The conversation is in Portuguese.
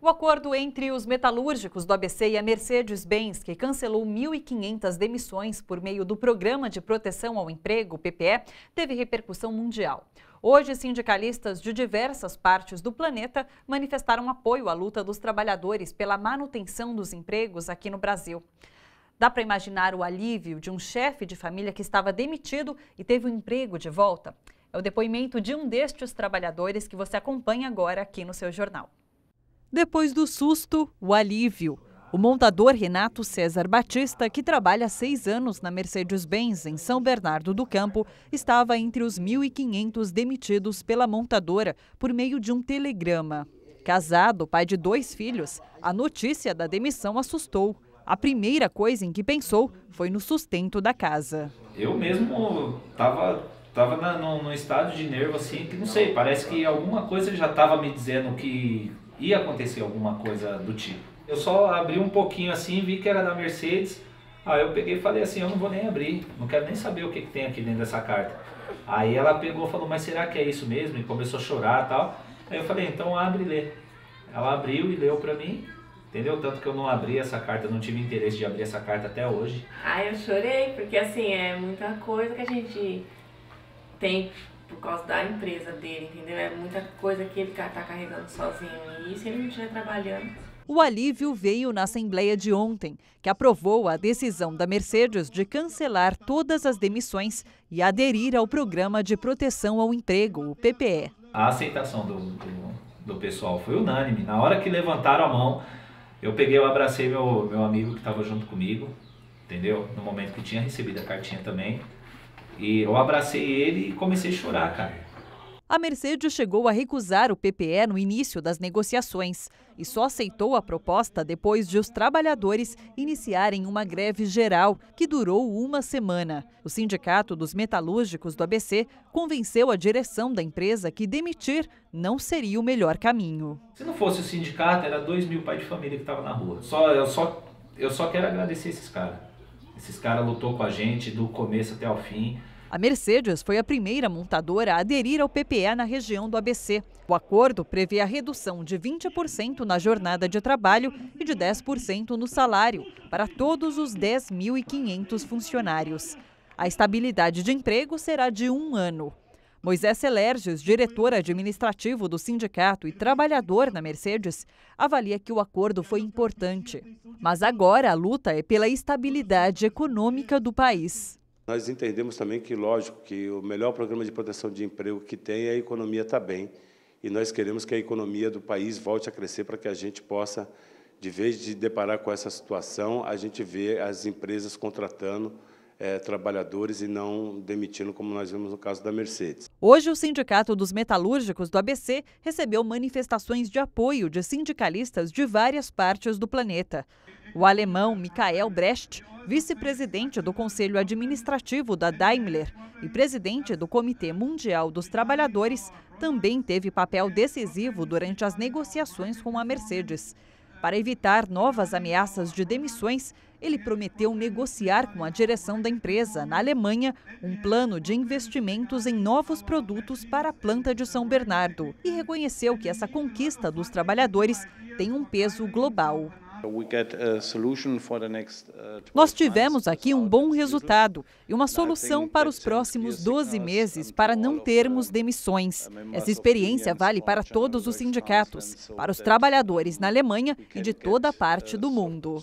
O acordo entre os metalúrgicos do ABC e a Mercedes-Benz, que cancelou 1.500 demissões por meio do Programa de Proteção ao Emprego, PPE, teve repercussão mundial. Hoje, sindicalistas de diversas partes do planeta manifestaram apoio à luta dos trabalhadores pela manutenção dos empregos aqui no Brasil. Dá para imaginar o alívio de um chefe de família que estava demitido e teve o emprego de volta? É o depoimento de um destes trabalhadores que você acompanha agora aqui no seu jornal. Depois do susto, o alívio. O montador Renato César Batista, que trabalha há seis anos na Mercedes-Benz, em São Bernardo do Campo, estava entre os 1.500 demitidos pela montadora por meio de um telegrama. Casado, pai de dois filhos, a notícia da demissão assustou. A primeira coisa em que pensou foi no sustento da casa. Eu mesmo estava tava, tava no, no estado de nervo assim, que não sei, parece que alguma coisa já estava me dizendo que ia acontecer alguma coisa do tipo. Eu só abri um pouquinho assim, vi que era da Mercedes. Aí eu peguei e falei assim, eu não vou nem abrir, não quero nem saber o que, que tem aqui dentro dessa carta. Aí ela pegou e falou, mas será que é isso mesmo? E começou a chorar e tal. Aí eu falei, então abre e lê. Ela abriu e leu pra mim, entendeu? Tanto que eu não abri essa carta, não tive interesse de abrir essa carta até hoje. Ah, eu chorei, porque assim, é muita coisa que a gente tem por causa da empresa dele, entendeu? É muita coisa que ele está carregando sozinho. E se ele não estiver tá trabalhando. O alívio veio na Assembleia de ontem, que aprovou a decisão da Mercedes de cancelar todas as demissões e aderir ao Programa de Proteção ao Emprego, o PPE. A aceitação do, do, do pessoal foi unânime. Na hora que levantaram a mão, eu peguei, eu abracei meu, meu amigo que estava junto comigo, entendeu? No momento que tinha recebido a cartinha também. E eu abracei ele e comecei a chorar, cara. A Mercedes chegou a recusar o PPE no início das negociações e só aceitou a proposta depois de os trabalhadores iniciarem uma greve geral que durou uma semana. O Sindicato dos Metalúrgicos do ABC convenceu a direção da empresa que demitir não seria o melhor caminho. Se não fosse o sindicato, era dois mil pais de família que estavam na rua. Só, eu, só, eu só quero agradecer esses caras. Esses caras lutou com a gente do começo até o fim. A Mercedes foi a primeira montadora a aderir ao PPA na região do ABC. O acordo prevê a redução de 20% na jornada de trabalho e de 10% no salário para todos os 10.500 funcionários. A estabilidade de emprego será de um ano. Moisés Celerges, diretor administrativo do sindicato e trabalhador na Mercedes, avalia que o acordo foi importante. Mas agora a luta é pela estabilidade econômica do país. Nós entendemos também que, lógico, que o melhor programa de proteção de emprego que tem é a economia está bem. E nós queremos que a economia do país volte a crescer para que a gente possa, de vez de deparar com essa situação, a gente vê as empresas contratando é, trabalhadores e não demitindo, como nós vimos no caso da Mercedes. Hoje, o Sindicato dos Metalúrgicos do ABC recebeu manifestações de apoio de sindicalistas de várias partes do planeta. O alemão Michael Brecht vice-presidente do Conselho Administrativo da Daimler e presidente do Comitê Mundial dos Trabalhadores, também teve papel decisivo durante as negociações com a Mercedes. Para evitar novas ameaças de demissões, ele prometeu negociar com a direção da empresa, na Alemanha, um plano de investimentos em novos produtos para a planta de São Bernardo e reconheceu que essa conquista dos trabalhadores tem um peso global. Uh, Nós tivemos aqui um bom resultado e uma solução para os próximos 12 meses para não termos demissões. Essa experiência vale para todos os sindicatos, para os trabalhadores na Alemanha e de toda a uh, parte do mundo.